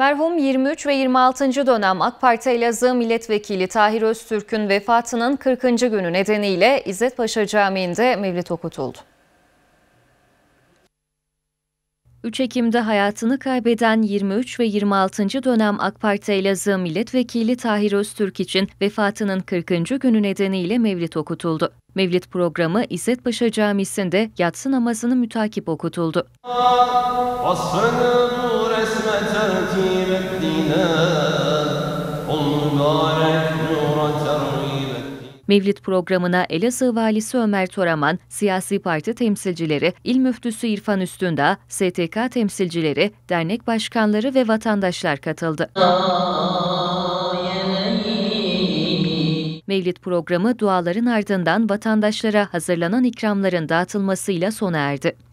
Merhum 23 ve 26. dönem AK Parti Elazığ Milletvekili Tahir Öztürk'ün vefatının 40. günü nedeniyle İzzet Paşa Camii'nde mevlit okutuldu. 3 Ekim'de hayatını kaybeden 23 ve 26. dönem AK Parti Elazığ Milletvekili Tahir Öztürk için vefatının 40. günü nedeniyle mevlit okutuldu. Mevlit programı İzzet Paşa Camisi'nde yatsı namazını mütakip okutuldu. Basını البسمة في Mevlid programına Elazığ Valisi Ömer Toraman, siyasi parti temsilcileri, il müftüsü İrfan Üstünda, STK temsilcileri, dernek başkanları ve vatandaşlar katıldı. Mevlid programı duaların ardından vatandaşlara hazırlanan ikramların dağıtılmasıyla sona erdi.